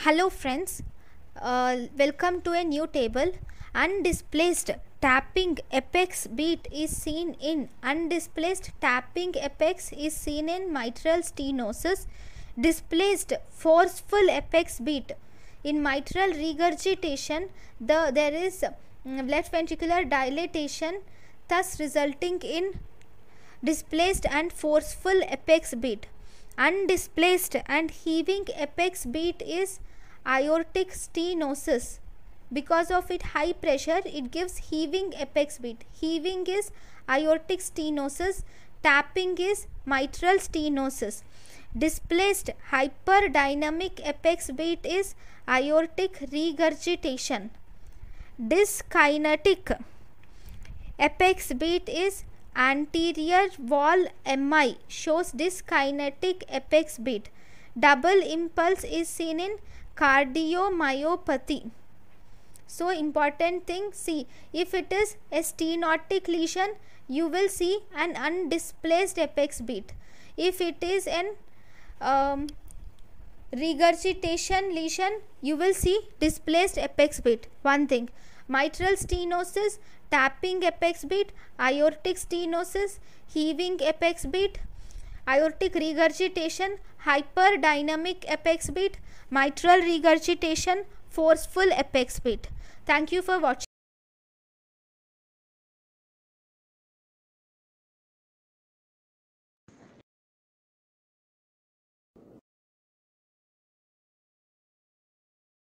Hello friends, uh, welcome to a new table. Undisplaced tapping apex beat is seen in undisplaced tapping apex is seen in mitral stenosis. Displaced forceful apex beat in mitral regurgitation the there is um, left ventricular dilatation thus resulting in displaced and forceful apex beat undisplaced and heaving apex beat is aortic stenosis. Because of its high pressure, it gives heaving apex beat. Heaving is aortic stenosis, tapping is mitral stenosis. Displaced hyperdynamic apex beat is aortic regurgitation. Dyskinetic apex beat is Anterior wall MI shows this kinetic apex beat. Double impulse is seen in cardiomyopathy. So important thing see if it is a stenotic lesion you will see an undisplaced apex beat. If it is an um, regurgitation lesion you will see displaced apex beat. One thing mitral stenosis, tapping apex beat, aortic stenosis, heaving apex beat, aortic regurgitation, hyperdynamic apex beat, mitral regurgitation, forceful apex beat. Thank you for watching.